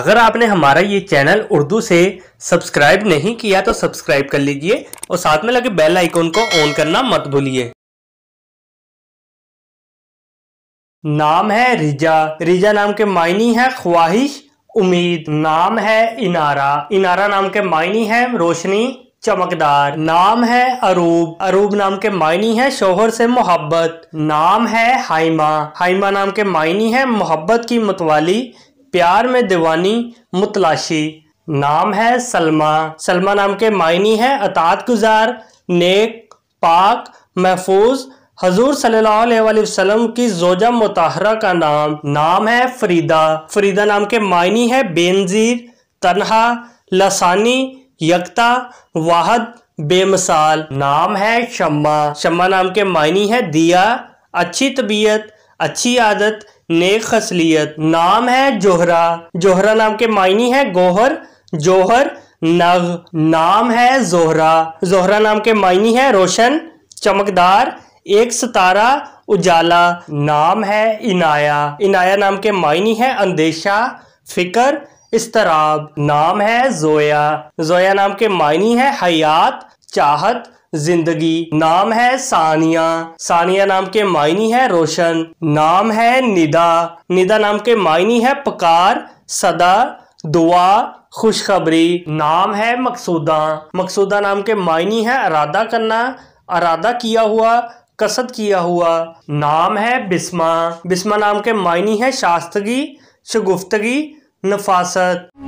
अगर आपने हमारा ये चैनल उर्दू से सब्सक्राइब नहीं किया तो सब्सक्राइब कर लीजिए और साथ में लगे बेल आइकॉन को ऑन करना मत भूलिए नाम है रिजा रिजा नाम के मायनी है ख्वाहिश उम्मीद नाम है इनारा इनारा नाम के मायनी है रोशनी चमकदार नाम है अरूब अरूब नाम के मायनी है शोहर से मोहब्बत नाम है हाइमा हाइमा नाम के मायनी है मोहब्बत की मतवाली प्यार में दीवानी मुतलाशी नाम है सलमा सलमा नाम के मायनी है अतात गुजार नेक पाक महफूज हजूर सल्लाम की जोजा मुताहरा का नाम नाम है फरीदा फरीदा नाम के मायनी है बेनजीर तनहा लसानी यकता वाहद बेमिसाल नाम है शम्मा शम्मा नाम के मायनी है दिया अच्छी तबीयत अच्छी आदत नेक खसलियत नाम है जोहरा जोहरा नाम के मायनी है गोहर जोहर नग नाम है जोहरा जोहरा नाम के मायनी है रोशन चमकदार एक सितारा उजाला नाम है इनाया इनाया नाम के मायनी है अंदेशा फिकर इस्तराब नाम है जोया जोया नाम के मायनी है हयात चाहत जिंदगी नाम है सानिया सानिया नाम के मायनी है रोशन नाम है निदा निदा नाम के मायनी है पकार सदा दुआ खुशखबरी नाम है मकसूदा मकसूदा नाम के मायनी है अरादा करना अरादा किया हुआ कसद किया हुआ नाम है बिस्मा बिस्मा नाम के मायनी है शास्तगी शगुफ्तगी नफासत